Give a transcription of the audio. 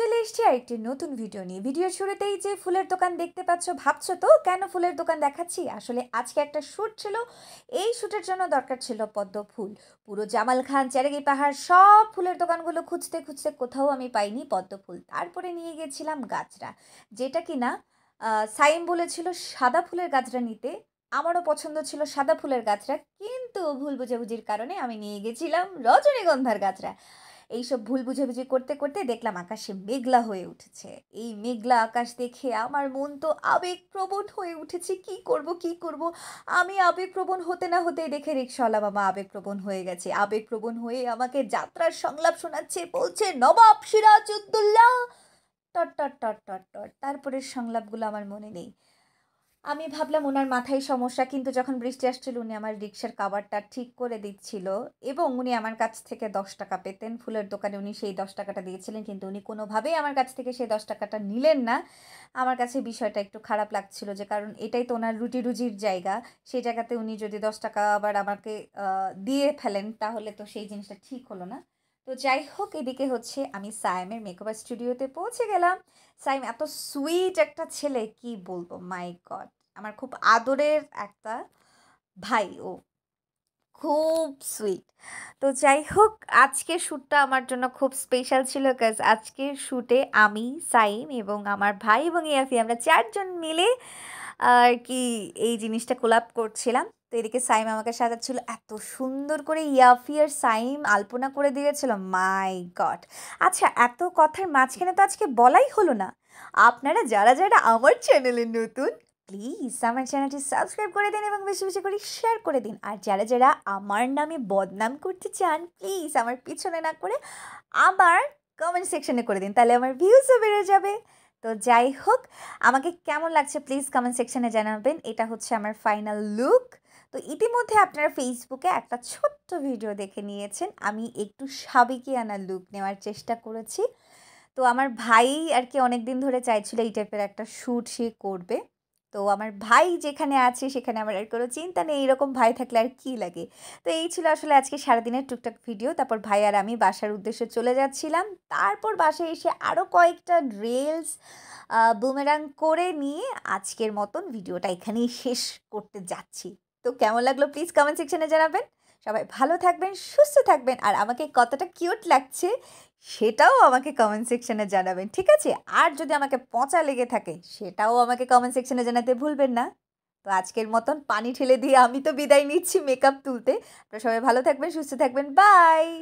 চলে এসছি আরেকটি নতুন ভিডিও নিয়ে ভিডিওর শুরুতেই যে ফুলের দোকান দেখতে পাচ্ছ ভাবছো তো কেন ফুলের দোকান দেখাচ্ছি আসলে আজকে একটা শ্যুট ছিল এই শ্যুটের জন্য দরকার ছিল পদ্ম ফুল পুরো জামাল খান চারেগি পাহাড় সব ফুলের দোকানগুলো খুঁজতে খুঁজতে কোথাও আমি পাইনি পদ্ম ফুল তারপরে নিয়ে গেছিলাম গাছরা যেটা কি না সাইম বলেছিল সাদা ফুলের গাছরা নিতে আমারও পছন্দ ছিল সাদা ফুলের গাছরা কিন্তু ভুল বুঝাবুঝির কারণে আমি নিয়ে গেছিলাম রজনীগন্ধার গাছরা এইসব ভুল বুঝাবুঝি করতে করতে দেখলাম আকাশে মেঘলা হয়ে উঠেছে এই মেঘলা আকাশ দেখে আমার মন তো আবেগপ্রবণ হয়ে উঠেছে কি করব কি করব আমি আবেগপ্রবণ হতে না হতেই দেখে রিক্সাওয়ালা বাবা আবেগপ্রবণ হয়ে গেছে আবেগপ্রবণ হয়ে আমাকে যাত্রার সংলাপ শোনাচ্ছে বলছে নবাব উদ্দুল্লাহ টট টট টট টট টট তারপরের সংলাপগুলো আমার মনে নেই আমি ভাবলাম ওনার মাথায় সমস্যা কিন্তু যখন বৃষ্টি আসছিল উনি আমার রিক্সার কাবারটা ঠিক করে দিচ্ছিল এবং উনি আমার কাছ থেকে দশ টাকা পেতেন ফুলের দোকানে উনি সেই দশ টাকাটা দিয়েছিলেন কিন্তু উনি কোনোভাবেই আমার কাছ থেকে সেই দশ টাকাটা নিলেন না আমার কাছে বিষয়টা একটু খারাপ লাগছিল যে কারণ এটাই তো ওনার রুটি রুজির জায়গা সেই জায়গাতে উনি যদি দশ টাকা আবার আমাকে দিয়ে ফেলেন তাহলে তো সেই জিনিসটা ঠিক হলো না তো যাই হোক এদিকে হচ্ছে আমি সায়েমের মেকআপ স্টুডিওতে পৌঁছে গেলাম সাইম এত সুইট একটা ছেলে কি বলবো মাই গড আমার খুব আদরের একটা ভাই ও খুব সুইট তো যাই হোক আজকের শ্যুটটা আমার জন্য খুব স্পেশাল ছিল কাজ আজকের শ্যুটে আমি সাইম এবং আমার ভাই এবং ইয়াফি আমরা চারজন মিলে আর কি এই জিনিসটা কোলাপ করছিলাম তো এদিকে সাইম আমাকে সাজাচ্ছিল এত সুন্দর করে ইয়াফি আর সাইম আলপনা করে দিয়েছিল মাই গড আচ্ছা এত কথার মাঝখানে তো আজকে বলাই হলো না আপনারা যারা যারা আমার চ্যানেলে নতুন প্লিজ আমার চ্যানেলটি সাবস্ক্রাইব করে দিন এবং বেশি বেশি করে শেয়ার করে দিন আর যারা যারা আমার নামে বদনাম করতে চান প্লিজ আমার পিছনে না করে আবার কমেন্ট সেকশনে করে দিন তাহলে আমার ভিউজও বেড়ে যাবে তো যাই হোক আমাকে কেমন লাগছে প্লিজ কমেন্ট সেকশনে জানাবেন এটা হচ্ছে আমার ফাইনাল লুক তো ইতিমধ্যে আপনারা ফেসবুকে একটা ছোট্ট ভিডিও দেখে নিয়েছেন আমি একটু সাবেকিয়ানা লুক নেওয়ার চেষ্টা করেছি তো আমার ভাই আর কি অনেক দিন ধরে চাইছিল এই টাইপের একটা শ্যুট সে করবে তো আমার ভাই যেখানে আছে সেখানে আমার আর কোনো চিন্তা নেই এরকম ভাই থাকলে আর কি লাগে তো এই ছিল আসলে আজকে সারাদিনের টুকটাক ভিডিও তারপর ভাই আর আমি বাসার উদ্দেশ্যে চলে যাচ্ছিলাম তারপর বাসায় এসে আরও কয়েকটা রেলস বুমেরাং করে নিয়ে আজকের মতন ভিডিওটা এখানেই শেষ করতে যাচ্ছি তো কেমন লাগলো প্লিজ কমেন্ট সেকশানে জানাবেন সবাই ভালো থাকবেন সুস্থ থাকবেন আর আমাকে কতটা কিউট লাগছে সেটাও আমাকে কমেন্ট সেকশনে জানাবেন ঠিক আছে আর যদি আমাকে পচা লেগে থাকে সেটাও আমাকে কমেন্ট সেকশনে জানাতে ভুলবেন না তো আজকের মতন পানি ঠেলে দিয়ে আমি তো বিদায় নিচ্ছি মেকআপ তুলতে আপনারা সবাই ভালো থাকবেন সুস্থ থাকবেন বাই